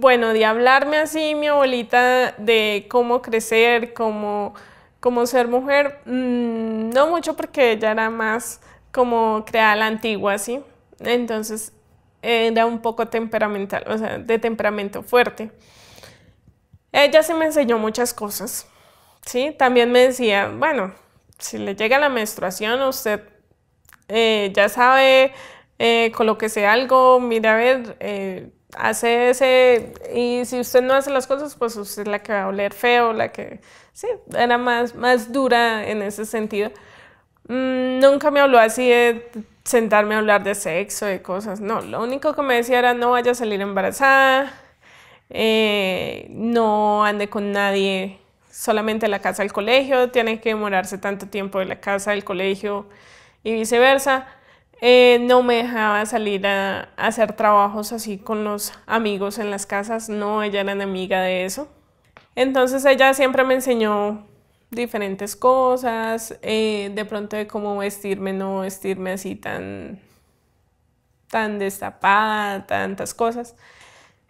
bueno, de hablarme así mi abuelita de cómo crecer, cómo, ser mujer, mm, no mucho porque ella era más como creada la antigua, ¿sí? Entonces era un poco temperamental, o sea, de temperamento fuerte. Ella se me enseñó muchas cosas, ¿sí? También me decía, bueno, si le llega la menstruación, usted eh, ya sabe, eh, algo, mira a ver... Eh, hace ese, y si usted no hace las cosas, pues usted es la que va a oler feo, la que, sí, era más, dura en ese sentido. Mm, nunca me habló así de sentarme a hablar de sexo, de cosas, no, lo único que me decía era no vaya a salir embarazada, eh, no ande con nadie, solamente la casa del colegio, tiene que demorarse tanto tiempo de la casa del colegio y viceversa. Eh, no me dejaba salir a, hacer trabajos así con los amigos en las casas, no, ella era enemiga de eso. Entonces ella siempre me enseñó diferentes cosas, eh, de pronto de cómo vestirme, no vestirme así tan, tan destapada, tantas cosas.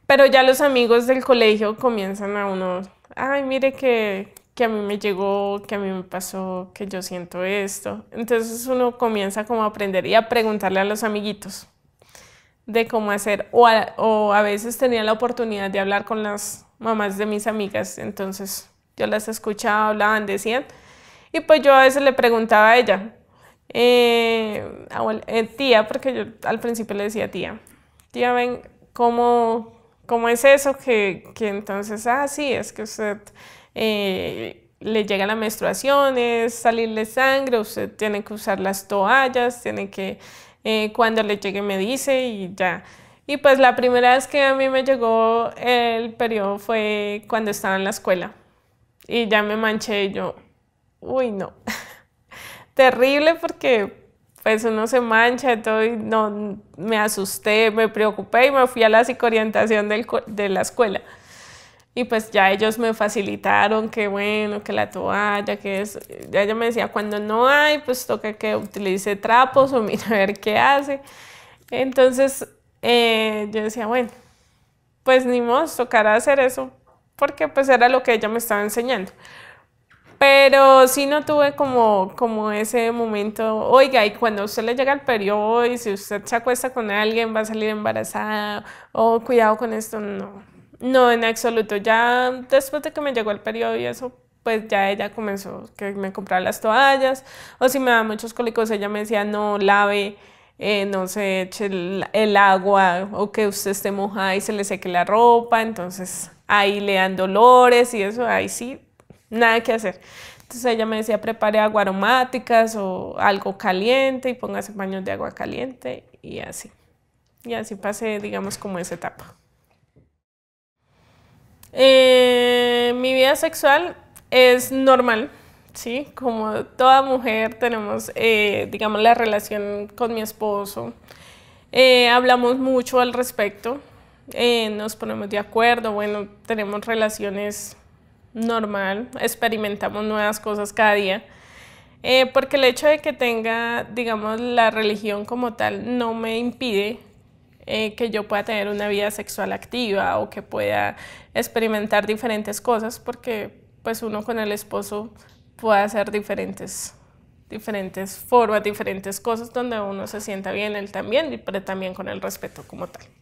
Pero ya los amigos del colegio comienzan a uno, ay, mire que que a mí me llegó, que a mí me pasó, que yo siento esto. Entonces uno comienza como a aprender y a preguntarle a los amiguitos de cómo hacer. O a, veces tenía la oportunidad de hablar con las mamás de mis amigas, entonces yo las escuchaba, hablaban, decían. Y pues yo a veces le preguntaba a ella, eh, eh tía, porque yo al principio le decía tía, tía, ven, ¿cómo, cómo es eso? Que, que entonces, ah, sí, es que usted eh, le le la menstruación, es salirle sangre, usted tiene que usar las toallas, tiene que, eh, cuando le llegue me dice y ya. Y pues la primera vez que a mí me llegó el periodo fue cuando estaba en la escuela y ya me manché y yo, uy no, terrible porque pues uno se mancha y todo y no, me asusté, me preocupé y me fui a la psicoorientación de la escuela. Y pues ya ellos me facilitaron que bueno, que la toalla, que es... Ya ella me decía, cuando no hay, pues toca que utilice trapos o mira a ver qué hace. Entonces eh, yo decía, bueno, pues ni modo, tocará hacer eso, porque pues era lo que ella me estaba enseñando. Pero sí no tuve como, como ese momento, oiga, y cuando usted le llega el periodo y si usted se acuesta con alguien va a salir embarazada, o cuidado con esto, no, no, en absoluto. Ya después de que me llegó el periodo y eso, pues ya ella comenzó que me comprara las toallas. O si me da muchos cólicos, ella me decía, no, lave, eh, no se eche el, agua o que usted esté moja y se le seque la ropa. Entonces ahí le dan dolores y eso, ahí sí, nada que hacer. Entonces ella me decía, prepare agua aromáticas o algo caliente y póngase paños de agua caliente y así. Y así pasé, digamos, como esa etapa. Eh, mi vida sexual es normal, ¿sí? Como toda mujer tenemos, eh, digamos, la relación con mi esposo. Eh, hablamos mucho al respecto, nos ponemos de acuerdo, bueno, tenemos relaciones normal, experimentamos nuevas cosas cada día. porque el hecho de que tenga, digamos, la religión como tal no me impide eh, que yo pueda tener una vida sexual activa o que pueda experimentar diferentes cosas porque pues uno con el esposo puede hacer diferentes diferentes formas, diferentes cosas donde uno se sienta bien él también, pero también con el respeto como tal.